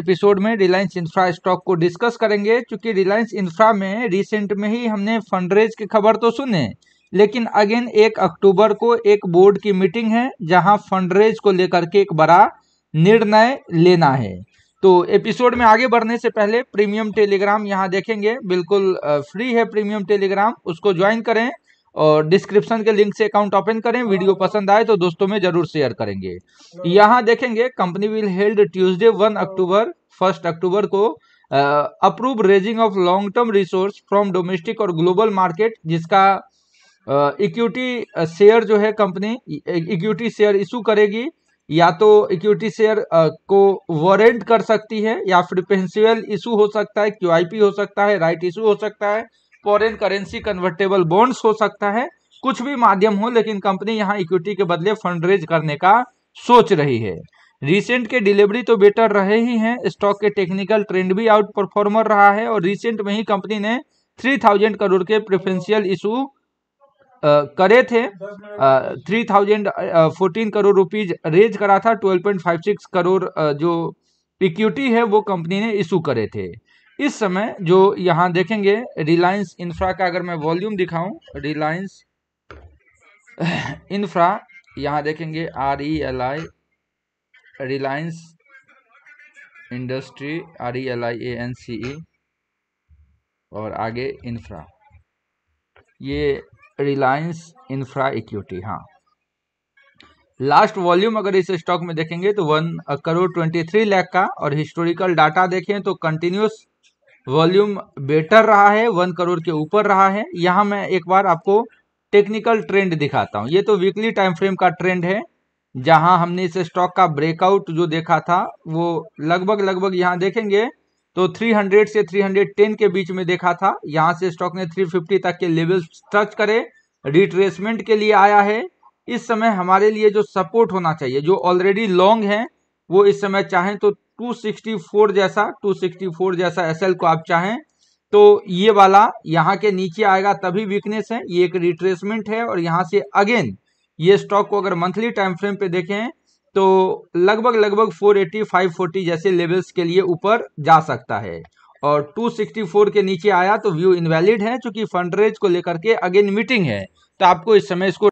episode में Reliance infra stock को discuss करेंगे क्योंकि रिलायंस इंफ्रा में रिसेंट में ही हमने फंडरेज की खबर तो सुने लेकिन अगेन एक अक्टूबर को एक बोर्ड की मीटिंग है जहां फंडरेज को लेकर के एक बड़ा निर्णय लेना है तो एपिसोड में आगे बढ़ने से पहले प्रीमियम टेलीग्राम यहां देखेंगे बिल्कुल फ्री है प्रीमियम टेलीग्राम उसको ज्वाइन करें और डिस्क्रिप्शन के लिंक से अकाउंट ओपन करें वीडियो पसंद आए तो दोस्तों में जरूर शेयर करेंगे यहाँ देखेंगे company will held Tuesday one October first October को approve raising of long term resource from domestic और ग्लोबल मार्केट जिसका इक्विटी uh, शेयर जो है कंपनी इक्विटी शेयर इशू करेगी या तो इक्विटी शेयर uh, को वारंट कर सकती है या फिर पेंसियल इशू हो सकता है क्यूआईपी हो सकता है राइट इशू हो सकता है फॉरेन करेंसी कन्वर्टेबल बॉन्ड्स हो सकता है कुछ भी माध्यम हो लेकिन कंपनी यहाँ इक्विटी के बदले फंड रेज करने का सोच रही है रिसेंट के डिलीवरी तो बेटर रहे ही हैं स्टॉक के टेक्निकल ट्रेंड भी आउट परफॉर्मर रहा है और रिसेंट में ही कंपनी ने 3000 करोड़ के प्रेफरेंशियल इशू करे थे three thousand fourteen crore rupees raise करा था 12.56 करोड़ जो इक्विटी है वो कंपनी ने इशू करे थे इस समय जो यहां देखेंगे रिलायंस इंफ्रा का अगर मैं वॉल्यूम दिखाऊं रिलायंस इंफ्रा यहां देखेंगे R E L I Reliance industry R E L I A N C E और आगे इंफ्रा ये रिलायंस इंफ्रा इक्विटी हाँ लास्ट वॉल्यूम अगर इस स्टॉक में देखेंगे तो one crore twenty three lakh का और हिस्टोरिकल डाटा देखें तो कंटिन्यूस वॉल्यूम बेटर रहा है वन करोड़ के ऊपर रहा है यहाँ मैं एक बार आपको टेक्निकल ट्रेंड दिखाता हूँ ये तो वीकली टाइम फ्रेम का ट्रेंड है जहाँ हमने इस स्टॉक का ब्रेकआउट जो देखा था वो लगभग लगभग यहाँ देखेंगे तो 300 से 310 के बीच में देखा था यहाँ से स्टॉक ने 350 तक के लेवल टच करे रिट्रेसमेंट के लिए आया है इस समय हमारे लिए जो सपोर्ट होना चाहिए जो ऑलरेडी लॉन्ग है वो इस समय चाहें तो 264 जैसा 264 जैसा एसएल को आप चाहें तो ये वाला यहाँ के नीचे आएगा तभी वीकनेस है ये एक रिट्रेसमेंट है और यहाँ से अगेन ये स्टॉक को अगर मंथली टाइम फ्रेम पे देखें तो लगभग लगभग 480 540 जैसे लेवल्स के लिए ऊपर जा सकता है और 264 के नीचे आया तो व्यू इनवैलिड है क्योंकि फंड रेज को लेकर के अगेन मीटिंग है तो आपको इस समय इसको